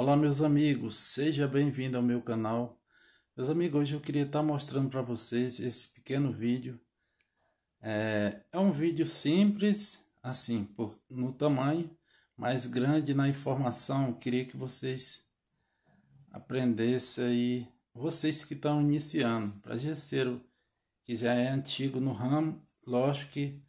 Olá meus amigos, seja bem-vindo ao meu canal. Meus amigos, hoje eu queria estar mostrando para vocês esse pequeno vídeo. É, é, um vídeo simples, assim, por, no tamanho, mas grande na informação. Eu queria que vocês aprendessem aí, vocês que estão iniciando, para gesseiro que já é antigo no ramo, lógico que,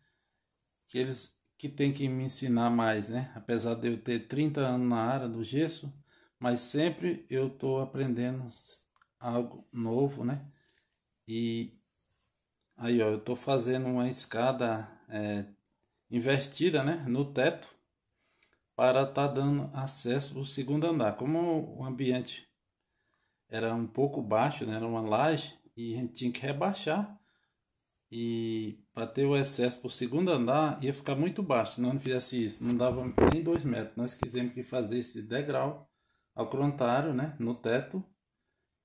que eles que tem que me ensinar mais, né? Apesar de eu ter 30 anos na área do gesso, mas sempre eu estou aprendendo algo novo, né? E aí, ó, eu estou fazendo uma escada é, investida, né, no teto para estar tá dando acesso para o segundo andar. Como o ambiente era um pouco baixo, né, era uma laje e a gente tinha que rebaixar e para ter o excesso para o segundo andar ia ficar muito baixo. Se não fizesse isso, não dava nem dois metros. Nós quisemos que fazer esse degrau ao contrário, né, no teto,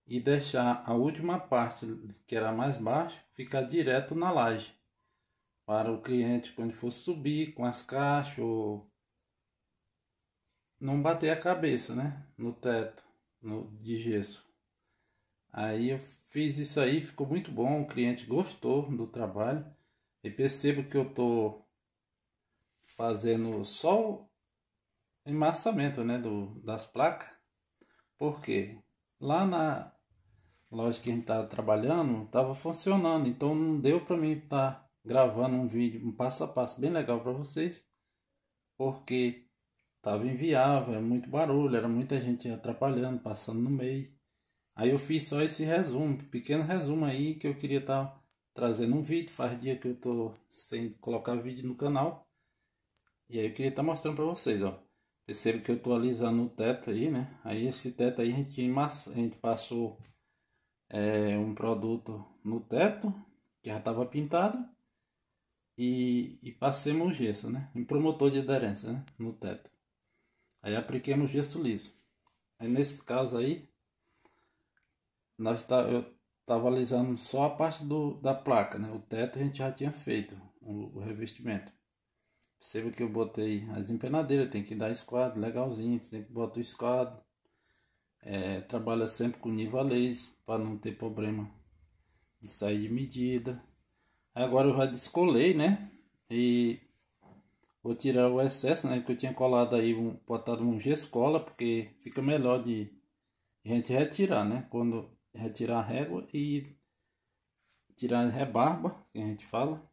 e deixar a última parte, que era mais baixo, ficar direto na laje. Para o cliente, quando for subir com as caixas, ou não bater a cabeça, né, no teto no, de gesso. Aí eu fiz isso aí, ficou muito bom, o cliente gostou do trabalho. E percebo que eu tô fazendo só o emassamento, né, do, das placas por quê? Lá na loja que a gente estava trabalhando, estava funcionando, então não deu para mim estar tá gravando um vídeo, um passo a passo bem legal para vocês, porque estava inviável, era é muito barulho, era muita gente atrapalhando, passando no meio. Aí eu fiz só esse resumo, pequeno resumo aí que eu queria estar tá trazendo um vídeo, faz dia que eu estou sem colocar vídeo no canal. E aí eu queria estar tá mostrando para vocês, ó. Percebe que eu estou alisando o teto aí, né? Aí esse teto aí a gente, a gente passou é, um produto no teto, que já estava pintado, e, e passemos o gesso, né? Um promotor de aderência, né? No teto. Aí apliquemos gesso liso. Aí nesse caso aí, nós tá, eu estava alisando só a parte do, da placa, né? O teto a gente já tinha feito o, o revestimento. Perceba que eu botei as empenadeiras, tem que dar esquadro, legalzinho, sempre bota o esquadro. É, trabalha sempre com nivelês para não ter problema de sair de medida. Agora eu já descolei, né? E vou tirar o excesso, né? Que eu tinha colado aí, um, botado um G-escola, porque fica melhor de a gente retirar, né? Quando retirar a régua e tirar a rebarba, que a gente fala.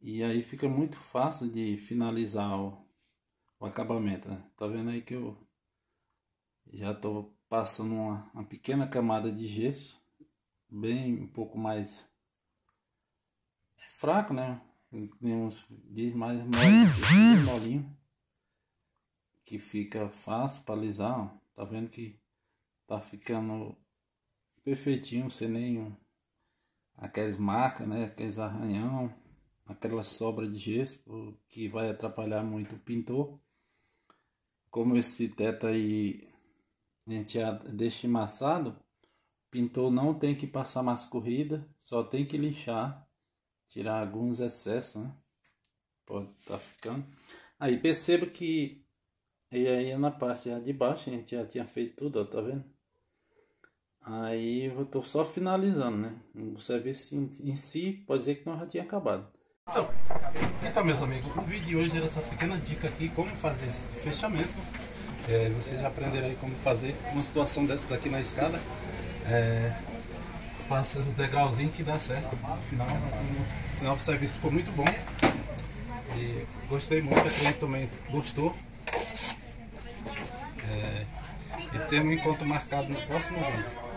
E aí fica muito fácil de finalizar o, o acabamento, né? Tá vendo aí que eu já tô passando uma, uma pequena camada de gesso, bem um pouco mais fraco, né? Uns diz mais molinho, molinho, que fica fácil para alisar, ó. Tá vendo que tá ficando perfeitinho, sem nenhum aqueles marcas, né? Aqueles arranhão aquela sobra de gesso que vai atrapalhar muito o pintor. Como esse teto aí de estimaçado, o pintor não tem que passar mais corrida, só tem que lixar, tirar alguns excessos, né? Pode estar tá ficando. Aí perceba que e aí na parte de baixo a gente já tinha feito tudo, ó, tá vendo? Aí eu tô só finalizando, né? O serviço em si pode dizer que não já tinha acabado. Então, então meus amigos, o vídeo de hoje era essa pequena dica aqui, como fazer esse fechamento. É, vocês já aprenderam aí como fazer uma situação dessa daqui na escada. É, faça os degrauzinhos que dá certo. No final, no final o serviço ficou muito bom. E gostei muito, a cliente também gostou. É, e temos um encontro marcado no próximo vídeo.